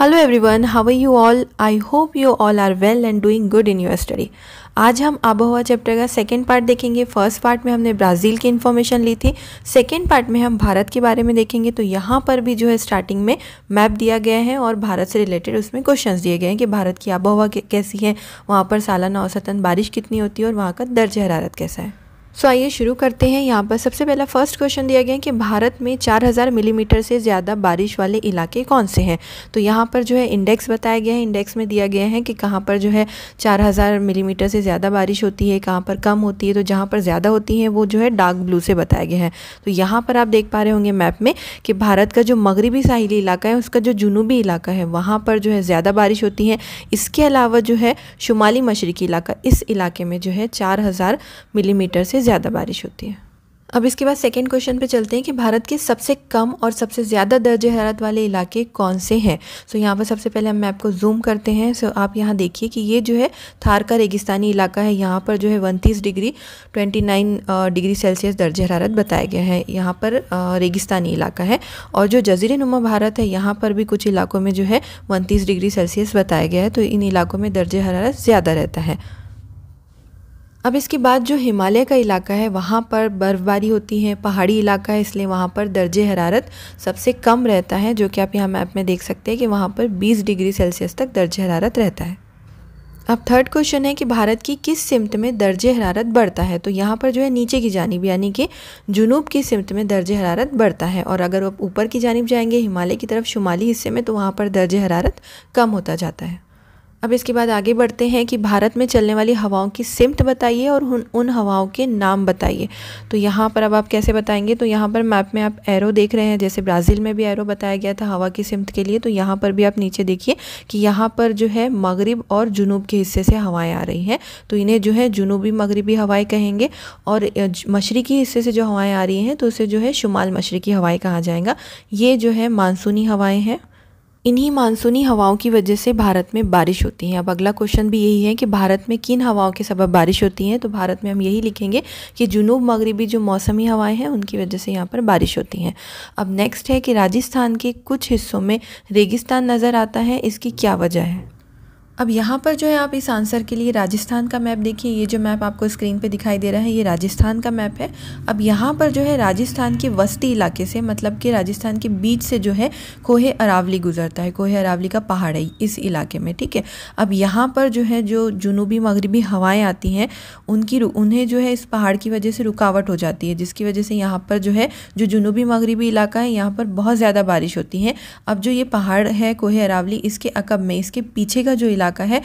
hello everyone how are you all I hope you all are well and doing good in your study आज हम आबोहवा chapter का second part देखेंगे first part में हमने Brazil की इन्फॉर्मेशन ली थी सेकेंड पार्ट में हम भारत के बारे में देखेंगे तो यहाँ पर भी जो है स्टार्टिंग में मैप दिया गया है और भारत से रिलेटेड उसमें क्वेश्चन दिए गए हैं कि भारत की आबोहवा कैसी है वहाँ पर सालाना औसतन बारिश कितनी होती है और वहाँ का दर्ज हरारत कैसा है सो आइए शुरू करते हैं यहाँ पर सबसे पहला फर्स्ट क्वेश्चन दिया गया है कि भारत में 4000 मिलीमीटर से ज़्यादा बारिश वाले इलाके कौन से हैं तो यहाँ पर जो है इंडेक्स बताया गया है इंडेक्स में दिया गया है कि कहाँ पर जो है 4000 मिलीमीटर से ज़्यादा बारिश होती है कहाँ पर कम होती है तो जहाँ पर ज़्यादा होती है वो जो है डार्क ब्लू से बताया गया है तो यहाँ पर आप देख पा रहे होंगे मैप में कि भारत का जो मगरबी साहिली इलाका है उसका जो जुनूबी इलाका है वहाँ पर जो है ज़्यादा बारिश होती है इसके अलावा जो है शुमाली मशरकी इलाका इस इलाके में जो है चार मिलीमीटर से ज़्यादा बारिश होती है अब इसके बाद सेकेंड क्वेश्चन पे चलते हैं कि भारत के सबसे कम और सबसे ज़्यादा दर्ज हरारत वाले इलाके कौन से हैं सो so, यहाँ पर सबसे पहले हम मैप को जूम करते हैं सो so, आप यहाँ देखिए कि ये जो है थार का रेगिस्तानी इलाका है यहाँ पर जो है उनतीस डिग्री 29 डिग्री सेल्सियस दर्ज हरारत बताया गया है यहाँ पर रेगिस्तानी इलाका है और जो जजीर नुमा भारत है यहाँ पर भी कुछ इलाकों में जो है उनतीस डिग्री सेल्सियस बताया गया है तो इन इलाकों में दर्ज हरारत ज़्यादा रहता है अब इसके बाद जो हिमालय का इलाका है वहाँ पर बर्फ़बारी होती है पहाड़ी इलाका है इसलिए वहाँ पर दर्ज हरारत सबसे कम रहता है जो कि आप यहाँ मैप में देख सकते हैं कि वहाँ पर 20 डिग्री सेल्सियस तक दर्ज हरारत रहता है अब थर्ड क्वेश्चन है कि भारत की किस सिमत में दर्ज हरारत बढ़ता है तो यहाँ पर जो है नीचे की जानब यानी कि जुनूब की सिमत में दर्ज हरारत बढ़ता है और अगर आप ऊपर की जानब जाएंगे हिमालय की तरफ शुमाली हिस्से में तो वहाँ पर दर्ज हरारत कम होता जाता है अब इसके बाद आगे बढ़ते हैं कि भारत में चलने वाली हवाओं की सिमट बताइए और उन उन हवाओं के नाम बताइए तो यहाँ पर अब आप कैसे बताएंगे तो यहाँ पर मैप में आप एरो देख रहे हैं जैसे ब्राज़ील में भी एरो बताया गया था हवा की सिमत के लिए तो यहाँ पर भी आप नीचे देखिए कि यहाँ पर जो है मगरब और जुनूब के हिस्से से हवाएँ आ रही हैं तो इन्हें जो है जुनूबी मगरबी हवाएँ कहेंगे और मशरक़ी हिस्से से जो हवाएँ आ रही हैं तो उसे जो है शुमाल मशरक़ी हवाएँ कहा जाएगा ये जो है मानसूनी हवाएँ हैं इन्हीं मानसूनी हवाओं की वजह से भारत में बारिश होती है अब अगला क्वेश्चन भी यही है कि भारत में किन हवाओं के सबब बारिश होती है तो भारत में हम यही लिखेंगे कि जुनूब मगरबी जो मौसमी हवाएं हैं उनकी वजह से यहाँ पर बारिश होती हैं अब नेक्स्ट है कि राजस्थान के कुछ हिस्सों में रेगिस्तान नज़र आता है इसकी क्या वजह है अब यहाँ पर जो है आप इस आंसर के लिए राजस्थान का मैप देखिए ये जो मैप आपको स्क्रीन पे दिखाई दे रहा है ये राजस्थान का मैप है अब यहाँ पर जो है राजस्थान के वस्ती इलाके से मतलब कि राजस्थान के बीच से जो है कोहे अरावली गुजरता है कोहे अरावली का पहाड़ है इस इलाके में ठीक है अब यहाँ पर जो है जो जुनूबी मगरबी हवाएँ आती हैं उनकी उन्हें जो है इस पहाड़ की वजह से रुकावट हो जाती है जिसकी वजह से यहाँ पर जो है जो जुनूबी मगरबी इलाका है यहाँ पर बहुत ज़्यादा बारिश होती है अब जो ये पहाड़ है कोहे अरावली इसके अकब में इसके पीछे का जो इलाका इलाका है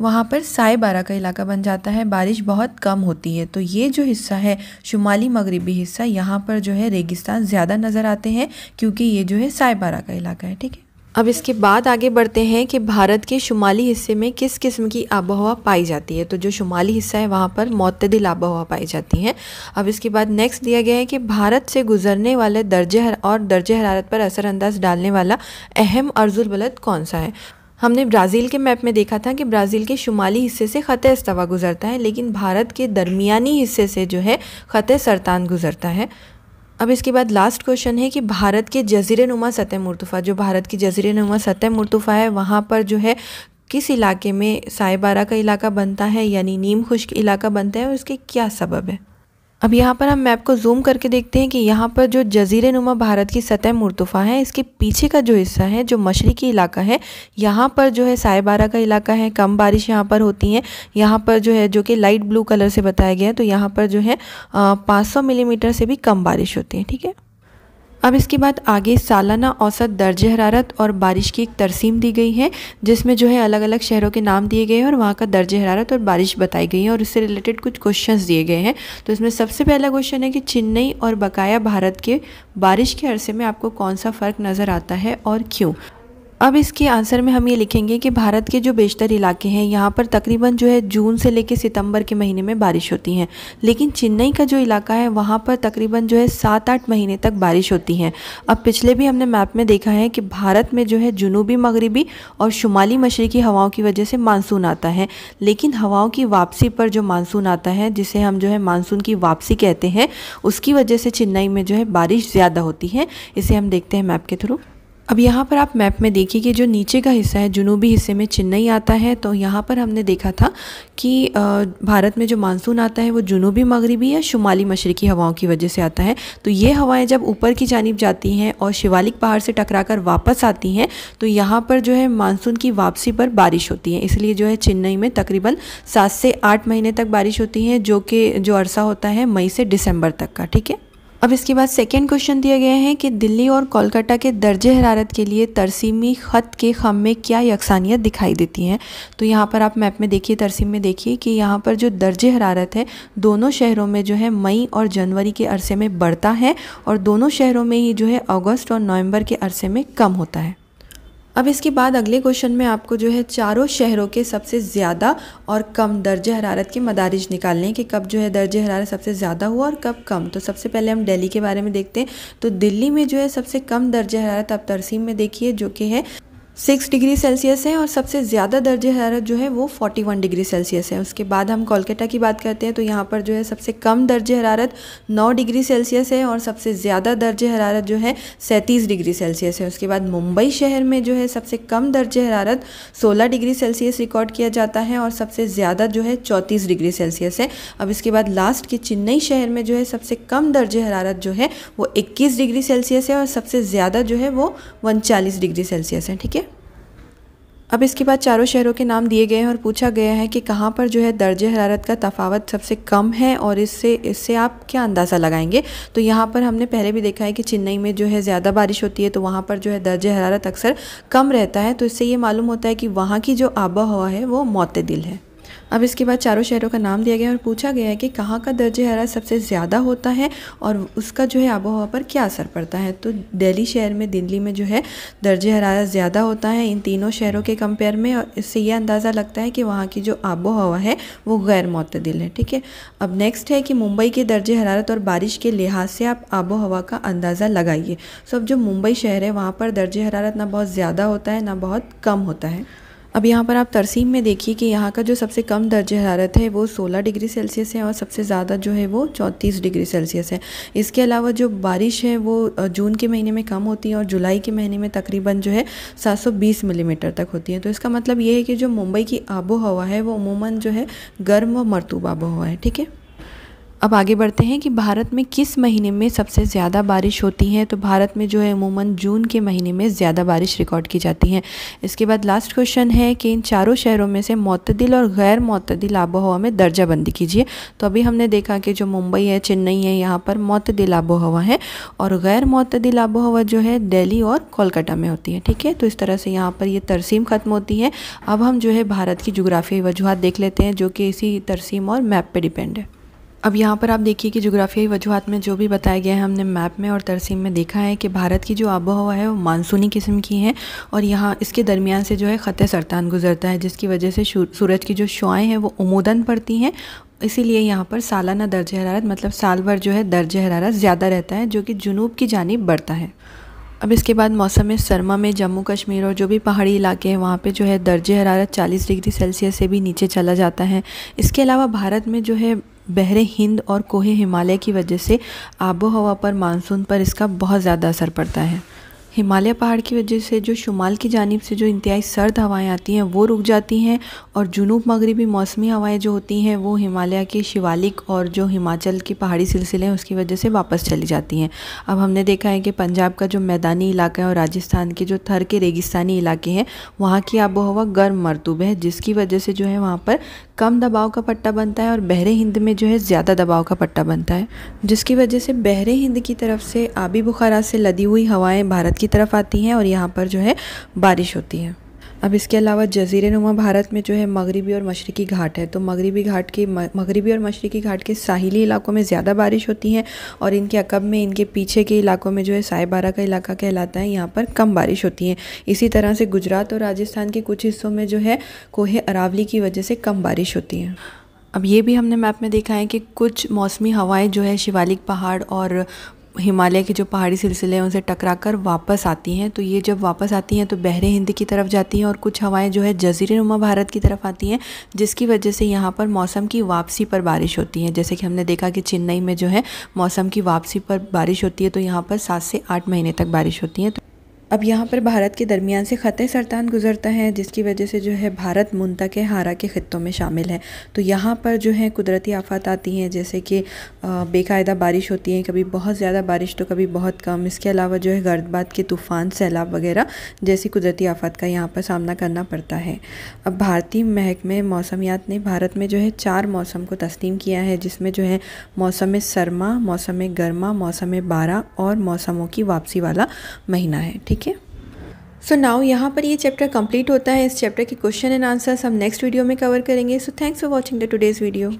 वहाँ पर सायबारा बारा का इलाका बन जाता है बारिश बहुत कम होती है तो ये जो हिस्सा है शुमाली मगरबी हिस्सा यहाँ पर जो है रेगिस्तान ज़्यादा नज़र आते हैं क्योंकि ये जो है साय बारा का इलाका है ठीक है अब इसके बाद आगे बढ़ते हैं कि भारत के शुमाली हिस्से में किस किस्म की आबो हवा पाई जाती है तो जो शुमाली हिस्सा है वहाँ पर मतदिल आबो हवा पाई जाती है अब इसके बाद नेक्स्ट दिया गया है कि भारत से गुजरने वाले दर्जे और दर्ज हरारत पर असरअंदाज डालने वाला अहम अर्जुल बलद कौन सा है हमने ब्राज़ील के मैप में देखा था कि ब्राज़ील के शुमाली हिस्से से ख़त इस्तवा गुज़रता है लेकिन भारत के दरमियानी हिस्से से जो है ख़त सरतान गुज़रता है अब इसके बाद लास्ट क्वेश्चन है कि भारत के जजीर नुमा सतह मुर्तफ़ा जो भारत की जजीर नुमा सतह मुर्तफ़ा है वहाँ पर जो है किस इलाके में सायबारा का इलाका बनता है यानी नीम खुश्क इलाका बनता है और उसके क्या सबब है अब यहाँ पर हम मैप को जूम करके देखते हैं कि यहाँ पर जो जजीरे नुमा भारत की सतह मुर्तफ़ा है इसके पीछे का जो हिस्सा है जो मशरकी इलाका है यहाँ पर जो है सायबारा का इलाका है कम बारिश यहाँ पर होती है यहाँ पर जो है जो कि लाइट ब्लू कलर से बताया गया है तो यहाँ पर जो है पाँच सौ मिलीमीटर से भी कम बारिश होती है ठीक है अब इसके बाद आगे सालाना औसत दर्ज हरारत और बारिश की एक तरसीम दी गई है जिसमें जो है अलग अलग शहरों के नाम दिए गए हैं और वहाँ का दर्ज हरारत और बारिश बताई गई है और उससे रिलेटेड कुछ क्वेश्चंस दिए गए हैं तो इसमें सबसे पहला क्वेश्चन है कि चेन्नई और बकाया भारत के बारिश के अरसे में आपको कौन सा फ़र्क नज़र आता है और क्यों अब इसके आंसर में हम ये लिखेंगे कि भारत के जो बेशतर इलाके हैं यहाँ पर तकरीबन जो है जून से लेकर सितंबर के महीने में बारिश होती है लेकिन चेन्नई का जो इलाका है वहाँ पर तकरीबन जो है सात आठ महीने तक बारिश होती है अब पिछले भी हमने मैप में देखा है कि भारत में जो है जुनूबी मगरबी और शुमाली मशरकी हवाओं की वजह से मानसून आता है लेकिन हवाओं की वापसी पर जो मानसून आता है जिसे हम जो है मानसून की वापसी कहते हैं उसकी वजह से चेन्नई में जो है बारिश ज़्यादा होती है इसे हम देखते हैं मैप के थ्रू अब यहाँ पर आप मैप में देखिए कि जो नीचे का हिस्सा है जुनूबी हिस्से में चेन्नई आता है तो यहाँ पर हमने देखा था कि भारत में जो मानसून आता है वो जुनूबी मगरबी या शुमाली मशरकी हवाओं की वजह से आता है तो ये हवाएं जब ऊपर की जानब जाती हैं और शिवालिक पहाड़ से टकरा कर वापस आती हैं तो यहाँ पर जो है मानसून की वापसी पर बारिश होती है इसलिए जो है चेन्नई में तकरीबन सात से आठ महीने तक बारिश होती है जो कि जो अरसा होता है मई से दिसंबर तक का ठीक है अब इसके बाद सेकेंड क्वेश्चन दिया गया है कि दिल्ली और कोलकाता के दर्ज हरारत के लिए तरसीमी ख़त के खम में क्या यकसानियत दिखाई देती हैं तो यहाँ पर आप मैप में देखिए तरसीम में देखिए कि यहाँ पर जो दर्ज हरारत है दोनों शहरों में जो है मई और जनवरी के अरसे में बढ़ता है और दोनों शहरों में ही जो है अगस्त और नवम्बर के अरसे में कम होता है अब इसके बाद अगले क्वेश्चन में आपको जो है चारों शहरों के सबसे ज़्यादा और कम दर्ज हरारत के मदारिज निकालने कि कब जो है दर्ज हरारत सबसे ज़्यादा हुआ और कब कम तो सबसे पहले हम दिल्ली के बारे में देखते हैं तो दिल्ली में जो है सबसे कम दर्ज हरारत आप तरसीम में देखिए जो कि है सिक्स डिग्री सेल्सियस है और सबसे ज़्यादा दर्ज हरारत जो है वो फोर्टी वन डिग्री सेल्सियस है उसके बाद हम कोलकाता की बात करते हैं तो यहाँ पर जो है सबसे कम दर्ज हरारत नौ डिग्री सेल्सियस है और सबसे ज़्यादा दर्ज हरारत जो है सैंतीस डिग्री सेल्सियस है उसके बाद मुंबई शहर में जो है सबसे कम दर्ज हरारत सोलह डिग्री सेल्सियस रिकॉर्ड किया जाता है और सबसे ज़्यादा जो है चौंतीस डिग्री सेल्सियस है अब इसके बाद लास्ट के चेन्नई शहर में जो है सबसे कम दर्ज हरारत जो है वो इक्कीस डिग्री सेल्सियस है और सबसे ज़्यादा जो है वो उनचालीस डिग्री सेल्सियस है ठीक है अब इसके बाद चारों शहरों के नाम दिए गए हैं और पूछा गया है कि कहाँ पर जो है दर्ज हरारत का तफावत सबसे कम है और इससे इससे आप क्या अंदाज़ा लगाएंगे तो यहाँ पर हमने पहले भी देखा है कि चेन्नई में जो है ज़्यादा बारिश होती है तो वहाँ पर जो है दर्ज हरारत अक्सर कम रहता है तो इससे ये मालूम होता है कि वहाँ की जो आबा हवा है वो दिल है अब इसके बाद चारों शहरों का नाम दिया गया और पूछा गया है कि कहाँ का दर्ज हरारत सबसे ज़्यादा होता है और उसका जो है आबो हवा पर क्या असर पड़ता है तो दिल्ली शहर में दिल्ली में जो है दर्ज हरारत ज़्यादा होता है इन तीनों शहरों के कंपेयर में और इससे यह अंदाज़ा लगता है कि वहाँ की जो आबो हवा है वो गैर मतदिल है ठीक है अब नेक्स्ट है कि मुंबई के दर्ज हरारत और बारिश के लिहाज से आप आबो हवा का अंदाज़ा लगाइए सो अब जो मुंबई शहर है वहाँ पर दर्ज हरारत ना बहुत ज़्यादा होता है ना बहुत कम होता है अब यहाँ पर आप तरसीम में देखिए कि यहाँ का जो सबसे कम दर्ज हरारत है वो 16 डिग्री सेल्सियस है और सबसे ज़्यादा जो है वो 34 डिग्री सेल्सियस है इसके अलावा जो बारिश है वो जून के महीने में कम होती है और जुलाई के महीने में तकरीबन जो है 720 मिलीमीटर तक होती है तो इसका मतलब ये है कि जो मुंबई की आबो हवा है वो अमूमन जो है गर्म व मरतूब आबो हवा है ठीक है अब आगे बढ़ते हैं कि भारत में किस महीने में सबसे ज़्यादा बारिश होती है तो भारत में जो है अमूमन जून के महीने में ज़्यादा बारिश रिकॉर्ड की जाती है इसके बाद लास्ट क्वेश्चन है कि इन चारों शहरों में से मतदिल और गैर मतदिल आबोहवा में दर्जाबंदी कीजिए तो अभी हमने देखा कि जो मुंबई है चेन्नई है यहाँ पर मतदिल हवा है और गैर मतदिल हवा जो है दिल्ली और कोलकाता में होती है ठीक है तो इस तरह से यहाँ पर ये तरसीम ख़त्म होती है अब हम जो है भारत की जुग्राफी वजूहत देख लेते हैं जो कि इसी तरसीम और मैप पर डिपेंड है अब यहाँ पर आप देखिए कि जोग्राफियाई वजूहत में जो भी बताया गया है हमने मैप में और तरसीम में देखा है कि भारत की जो आबो हवा है वो मानसूनी किस्म की है और यहाँ इसके दरमियान से जो है ख़त सरतान गुजरता है जिसकी वजह से सूरज की जो शुआएँ हैं वो उमूदन पड़ती हैं इसीलिए यहाँ पर सालाना दर्ज हरारत मतलब साल भर जो है दर्ज हरारत ज़्यादा रहता है जो कि जुनूब की जानब बढ़ता है अब इसके बाद मौसम सरमा में जम्मू कश्मीर और जो भी पहाड़ी इलाके हैं वहाँ पे जो है दर्ज हरारत 40 डिग्री सेल्सियस से भी नीचे चला जाता है इसके अलावा भारत में जो है बहरे हिंद और कोहे हिमालय की वजह से आबो हवा पर मानसून पर इसका बहुत ज़्यादा असर पड़ता है हिमालय पहाड़ की वजह से जो शुमाल की जानब से जो इंतहाई सर्द हवाएं आती हैं वो रुक जाती हैं और जुनूब मगरबी मौसमी हवाएं जो होती हैं वो हिमालय के शिवालिक और जो हिमाचल की पहाड़ी सिलसिले हैं उसकी वजह से वापस चली जाती हैं अब हमने देखा है कि पंजाब का जो मैदानी इलाका है और राजस्थान के जो थर के रेगिस्तानी इलाके हैं वहाँ की आबो हवा गर्म मरतूब है जिसकी वजह से जो है वहाँ पर कम दबाव का पट्टा बनता है और बहरे हिंद में जो है ज़्यादा दबाव का पट्टा बनता है जिसकी वजह से बहरे हिंद की तरफ से आबी बुखारा से लदी हुई हवाएं भारत की तरफ आती हैं और यहाँ पर जो है बारिश होती है अब इसके अलावा जजीरे नुमा भारत में जो है मगरबी और मशरक़ी घाट है तो मगरबी घाट के मगरबी और मशरक़ी घाट के साहिली इलाकों में ज़्यादा बारिश होती है और इनके अकब में इनके पीछे के इलाकों में जो है सायबारा का इलाका कहलाता है यहाँ पर कम बारिश होती है इसी तरह से गुजरात और राजस्थान के कुछ हिस्सों में जो है कोहे अरावली की वजह से कम बारिश होती है अब ये भी हमने मैप में देखा है कि कुछ मौसमी हवाएं जो है शिवालिक पहाड़ और हिमालय के जो पहाड़ी सिलसिले हैं उनसे टकरा कर वापस आती हैं तो ये जब वापस आती हैं तो बहरे हिंद की तरफ जाती हैं और कुछ हवाएं जो है नुमा भारत की तरफ आती हैं जिसकी वजह से यहाँ पर मौसम की वापसी पर बारिश होती है जैसे कि हमने देखा कि चेन्नई में जो है मौसम की वापसी पर बारिश होती है तो यहाँ पर सात से आठ महीने तक बारिश होती है तो अब यहाँ पर भारत के दरमियान से ख़त सरतान गुजरता है जिसकी वजह से जो है भारत मुंतक के हारा के ख़त्ों में शामिल है तो यहाँ पर जो है कुदरती आफ़ात आती हैं जैसे कि बेकायदा बारिश होती है कभी बहुत ज़्यादा बारिश तो कभी बहुत कम इसके अलावा जो है गर्दबात के तूफ़ान सैलाब वगैरह जैसी कुदरती आफ़ात का यहाँ पर सामना करना पड़ता है अब भारतीय महकमे मौसमियात ने भारत में जो है चार मौसम को तस्लीम किया है जिसमें जो है मौसम सरमा मौसम गर्मा मौसम बारा और मौसमों की वापसी वाला महीना है ठीक सो नाउ यहाँ पर ये चैप्टर कंप्लीट होता है इस चैप्टर के क्वेश्चन एंड आंसर्स हम नेक्स्ट वीडियो में कवर करेंगे so thanks for watching the today's video